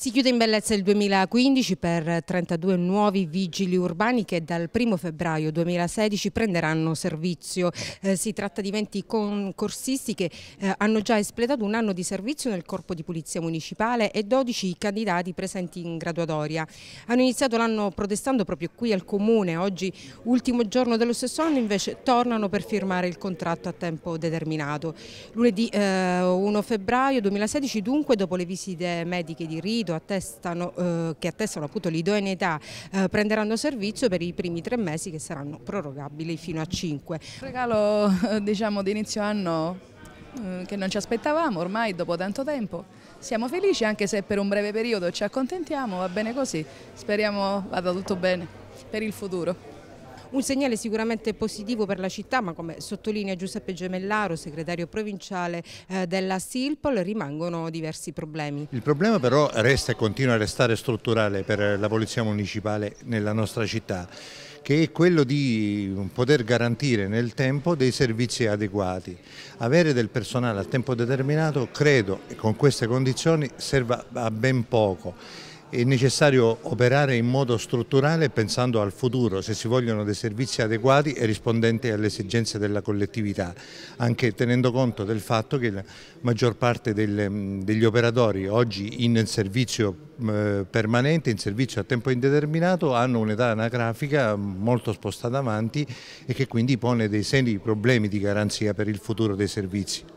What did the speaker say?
Si chiude in bellezza il 2015 per 32 nuovi vigili urbani che dal 1 febbraio 2016 prenderanno servizio. Eh, si tratta di 20 concorsisti che eh, hanno già espletato un anno di servizio nel Corpo di Polizia Municipale e 12 candidati presenti in graduatoria. Hanno iniziato l'anno protestando proprio qui al Comune. Oggi, ultimo giorno dello stesso anno, invece tornano per firmare il contratto a tempo determinato. Lunedì eh, 1 febbraio 2016, dunque, dopo le visite mediche di Rito, sito attestano, eh, che attestano appunto l'idoneità eh, prenderanno servizio per i primi tre mesi che saranno prorogabili fino a cinque. Un Regalo eh, diciamo di inizio anno eh, che non ci aspettavamo ormai dopo tanto tempo. Siamo felici anche se per un breve periodo ci accontentiamo, va bene così, speriamo vada tutto bene per il futuro. Un segnale sicuramente positivo per la città, ma come sottolinea Giuseppe Gemellaro, segretario provinciale eh, della Silpol, rimangono diversi problemi. Il problema però resta e continua a restare strutturale per la Polizia Municipale nella nostra città che è quello di poter garantire nel tempo dei servizi adeguati. Avere del personale a tempo determinato credo che con queste condizioni serva a ben poco è necessario operare in modo strutturale pensando al futuro, se si vogliono dei servizi adeguati e rispondenti alle esigenze della collettività, anche tenendo conto del fatto che la maggior parte del, mm, degli operatori oggi in servizio mm, eh, permanente, in servizio a tempo indeterminato, hanno un'età anagrafica molto spostata avanti e che quindi pone dei seri problemi di garanzia per il futuro dei servizi.